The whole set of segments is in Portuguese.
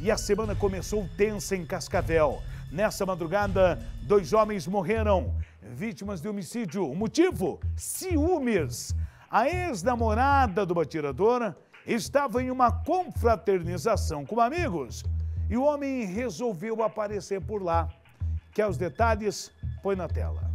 e a semana começou tensa em Cascavel. Nessa madrugada, dois homens morreram, vítimas de homicídio. O motivo? Ciúmes. A ex-namorada do batirador estava em uma confraternização com amigos e o homem resolveu aparecer por lá. Quer os detalhes? Põe na tela.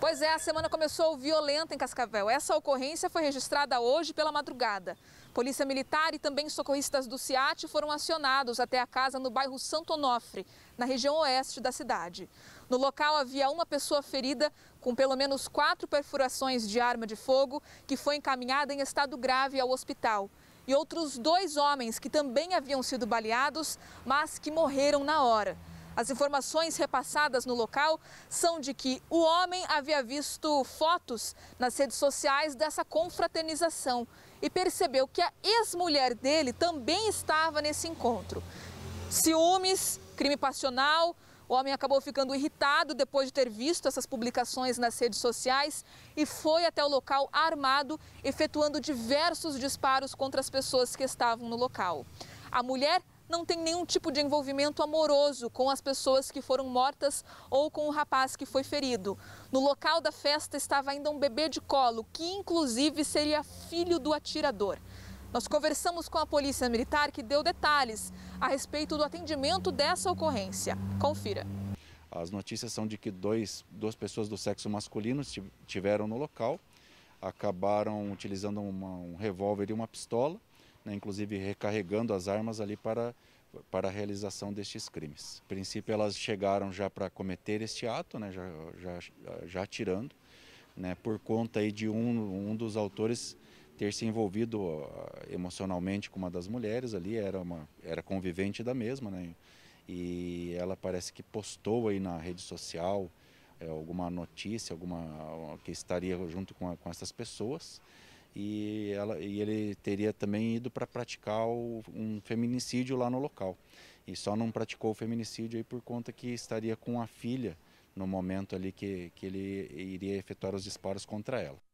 Pois é, a semana começou violenta em Cascavel. Essa ocorrência foi registrada hoje pela madrugada. Polícia Militar e também socorristas do CIAT foram acionados até a casa no bairro Santo Onofre, na região oeste da cidade. No local havia uma pessoa ferida com pelo menos quatro perfurações de arma de fogo, que foi encaminhada em estado grave ao hospital. E outros dois homens que também haviam sido baleados, mas que morreram na hora. As informações repassadas no local são de que o homem havia visto fotos nas redes sociais dessa confraternização e percebeu que a ex-mulher dele também estava nesse encontro. Ciúmes, crime passional, o homem acabou ficando irritado depois de ter visto essas publicações nas redes sociais e foi até o local armado, efetuando diversos disparos contra as pessoas que estavam no local. A mulher não tem nenhum tipo de envolvimento amoroso com as pessoas que foram mortas ou com o rapaz que foi ferido. No local da festa estava ainda um bebê de colo, que inclusive seria filho do atirador. Nós conversamos com a Polícia Militar que deu detalhes a respeito do atendimento dessa ocorrência. Confira. As notícias são de que dois, duas pessoas do sexo masculino estiveram no local, acabaram utilizando uma, um revólver e uma pistola né, inclusive recarregando as armas ali para, para a realização destes crimes. A princípio, elas chegaram já para cometer este ato, né, já, já, já atirando, né, por conta aí de um, um dos autores ter se envolvido emocionalmente com uma das mulheres ali, era, uma, era convivente da mesma, né, e ela parece que postou aí na rede social é, alguma notícia, alguma que estaria junto com, a, com essas pessoas, e, ela, e ele teria também ido para praticar o, um feminicídio lá no local. E só não praticou o feminicídio aí por conta que estaria com a filha no momento ali que, que ele iria efetuar os disparos contra ela.